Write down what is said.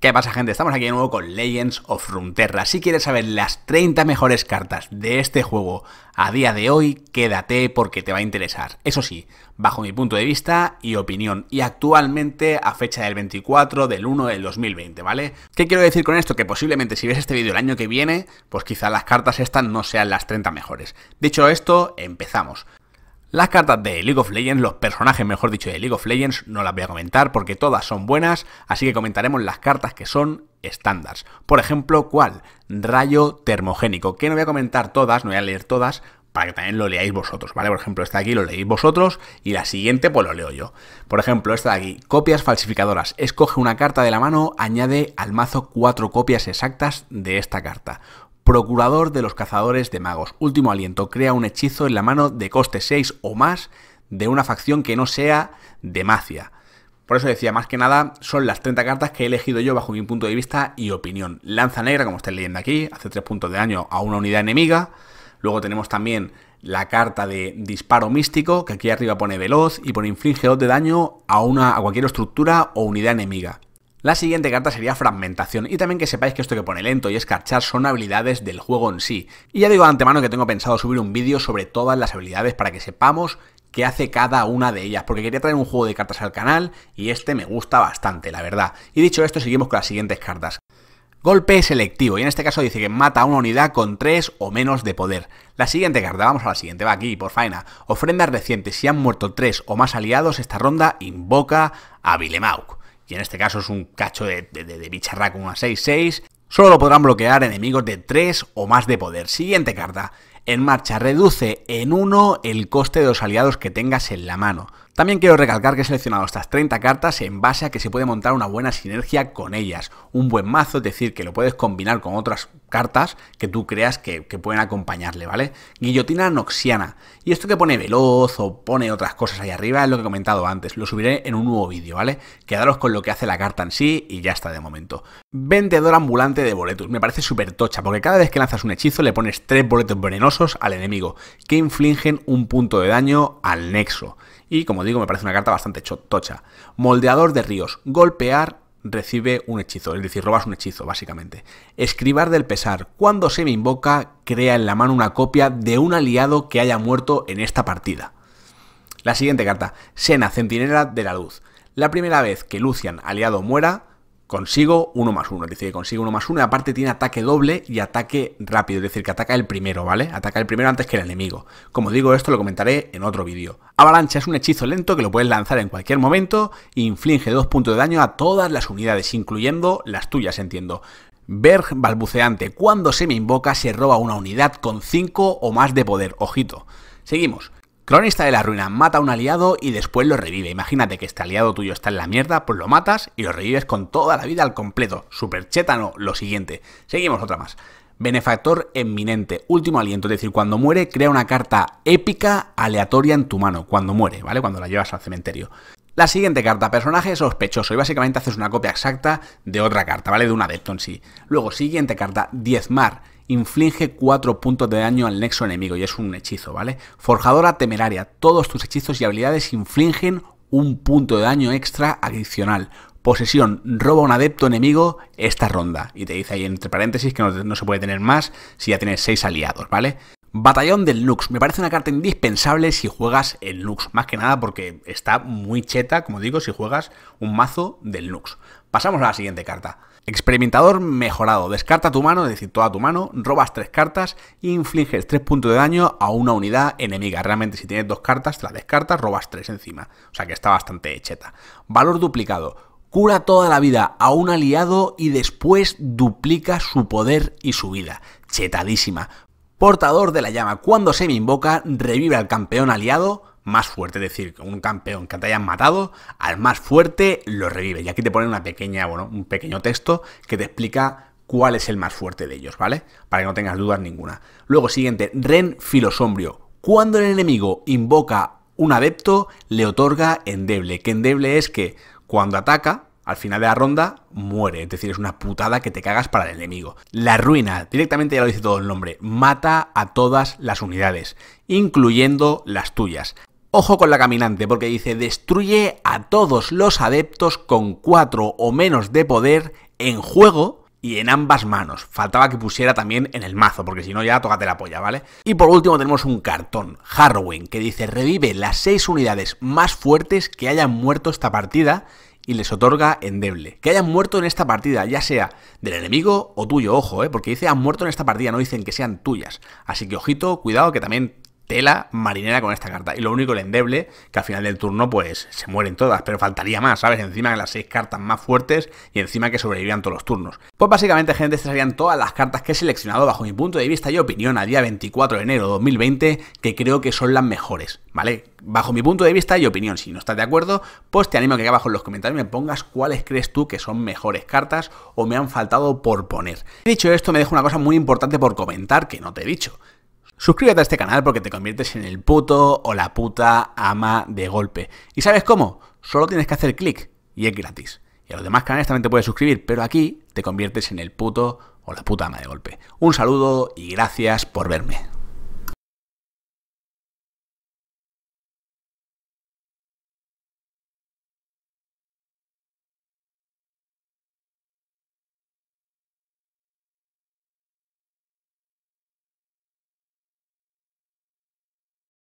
¿Qué pasa gente? Estamos aquí de nuevo con Legends of Runeterra. Si quieres saber las 30 mejores cartas de este juego a día de hoy, quédate porque te va a interesar. Eso sí, bajo mi punto de vista y opinión, y actualmente a fecha del 24 del 1 del 2020, ¿vale? ¿Qué quiero decir con esto? Que posiblemente si ves este vídeo el año que viene, pues quizá las cartas estas no sean las 30 mejores. Dicho esto, empezamos. Las cartas de League of Legends, los personajes mejor dicho de League of Legends, no las voy a comentar porque todas son buenas, así que comentaremos las cartas que son estándares. Por ejemplo, ¿cuál? Rayo termogénico, que no voy a comentar todas, no voy a leer todas, para que también lo leáis vosotros, ¿vale? Por ejemplo, esta de aquí lo leéis vosotros y la siguiente pues lo leo yo. Por ejemplo, esta de aquí, copias falsificadoras. Escoge una carta de la mano, añade al mazo cuatro copias exactas de esta carta. Procurador de los cazadores de magos. Último aliento. Crea un hechizo en la mano de coste 6 o más de una facción que no sea de Macia. Por eso decía, más que nada, son las 30 cartas que he elegido yo bajo mi punto de vista y opinión. Lanza negra, como estáis leyendo aquí, hace 3 puntos de daño a una unidad enemiga. Luego tenemos también la carta de disparo místico, que aquí arriba pone veloz y pone inflige 2 de daño a, una, a cualquier estructura o unidad enemiga. La siguiente carta sería fragmentación y también que sepáis que esto que pone lento y escarchar son habilidades del juego en sí. Y ya digo de antemano que tengo pensado subir un vídeo sobre todas las habilidades para que sepamos qué hace cada una de ellas, porque quería traer un juego de cartas al canal y este me gusta bastante, la verdad. Y dicho esto, seguimos con las siguientes cartas. Golpe selectivo, y en este caso dice que mata a una unidad con 3 o menos de poder. La siguiente carta, vamos a la siguiente, va aquí, por faena. Ofrendas recientes, si han muerto 3 o más aliados, esta ronda invoca a Vilemauk y en este caso es un cacho de, de, de, bicharraco una 6-6, solo lo podrán bloquear enemigos de 3 o más de poder. Siguiente carta. En marcha, reduce en 1 el coste de los aliados que tengas en la mano. También quiero recalcar que he seleccionado estas 30 cartas en base a que se puede montar una buena sinergia con ellas, un buen mazo, es decir, que lo puedes combinar con otras cartas que tú creas que, pueden acompañarle, ¿vale? Guillotina noxiana. Y esto que pone veloz o pone otras cosas ahí arriba es lo que he comentado antes, lo subiré en un nuevo vídeo, ¿vale? Quedaros con lo que hace la carta en sí y ya está de momento. Vendedor ambulante de boletos, me parece súper tocha, porque cada vez que lanzas un hechizo le pones tres boletos venenosos al enemigo, que infligen un punto de daño al nexo. Y como digo, me parece una carta bastante tocha. Moldeador de ríos. Golpear recibe un hechizo, es decir, robas un hechizo, básicamente. Escribar del pesar. Cuando se me invoca, crea en la mano una copia de un aliado que haya muerto en esta partida. La siguiente carta. Sena, centinela de la luz. La primera vez que Lucian, aliado, muera, consigo uno más uno, es decir, consigo uno más uno, y aparte tiene ataque doble y ataque rápido, es decir, que ataca el primero, ¿vale? Ataca el primero antes que el enemigo. Como digo, esto lo comentaré en otro vídeo. Avalancha es un hechizo lento que lo puedes lanzar en cualquier momento e inflige dos puntos de daño a todas las unidades, incluyendo las tuyas, entiendo. Berg balbuceante, cuando se me invoca se roba una unidad con 5 o más de poder, ojito. Seguimos. Cronista de la ruina mata a un aliado y después lo revive. Imagínate que este aliado tuyo está en la mierda, pues lo matas y lo revives con toda la vida al completo. Super chétano, lo siguiente. Seguimos otra más. Benefactor eminente, último aliento, es decir, cuando muere crea una carta épica aleatoria en tu mano, cuando muere, ¿vale? Cuando la llevas al cementerio. La siguiente carta, personaje sospechoso, y básicamente haces una copia exacta de otra carta, ¿vale? De un adepto en sí. Luego, siguiente carta, mar inflige 4 puntos de daño al nexo enemigo y es un hechizo, ¿vale? Forjadora temeraria, todos tus hechizos y habilidades infligen un punto de daño extra adicional. Posesión, roba un adepto enemigo esta ronda. Y te dice ahí entre paréntesis que no, se puede tener más si ya tienes 6 aliados, ¿vale? Batallón del Lux: Me parece una carta indispensable si juegas el Lux Más que nada porque está muy cheta, como digo, si juegas un mazo del Lux. Pasamos a la siguiente carta. Experimentador mejorado. Descarta tu mano, es decir, toda tu mano, robas tres cartas e infliges tres puntos de daño a una unidad enemiga. Realmente, si tienes dos cartas, te las descartas, robas tres encima. O sea que está bastante cheta. Valor duplicado. Cura toda la vida a un aliado y después duplica su poder y su vida. Chetadísima. Portador de la llama. Cuando se me invoca, revive al campeón aliado más fuerte, es decir, un campeón que te hayan matado, al más fuerte lo revive. Y aquí te ponen una pequeña, bueno, un pequeño texto que te explica cuál es el más fuerte de ellos, ¿vale? Para que no tengas dudas ninguna. Luego, siguiente, Ren Filosombrio. Cuando el enemigo invoca un adepto, le otorga endeble. Que endeble es que cuando ataca, al final de la ronda, muere. Es decir, es una putada que te cagas para el enemigo. La ruina, directamente ya lo dice todo el nombre, mata a todas las unidades, incluyendo las tuyas. Ojo con la caminante, porque dice destruye a todos los adeptos con 4 o menos de poder en juego y en ambas manos. Faltaba que pusiera también en el mazo, porque si no ya tócate la polla, ¿vale? Y por último tenemos un cartón, Harrowing, que dice revive las 6 unidades más fuertes que hayan muerto esta partida y les otorga endeble. Que hayan muerto en esta partida, ya sea del enemigo o tuyo, ojo, ¿eh? porque dice han muerto en esta partida, no dicen que sean tuyas. Así que ojito, cuidado que también tela marinera con esta carta. Y lo único, el endeble, que al final del turno, pues se mueren todas, pero faltaría más, ¿sabes? Encima de las seis cartas más fuertes y encima que sobrevivían todos los turnos. Pues básicamente, gente, estas serían todas las cartas que he seleccionado bajo mi punto de vista y opinión a día 24 de enero de 2020, que creo que son las mejores, ¿vale? Bajo mi punto de vista y opinión, si no estás de acuerdo, pues te animo a que abajo en los comentarios me pongas cuáles crees tú que son mejores cartas o me han faltado por poner. Dicho esto, me dejo una cosa muy importante por comentar que no te he dicho. Suscríbete a este canal porque te conviertes en el puto o la puta ama de golpe. ¿Y sabes cómo? Solo tienes que hacer clic y es gratis. Y a los demás canales también te puedes suscribir, pero aquí te conviertes en el puto o la puta ama de golpe. Un saludo y gracias por verme.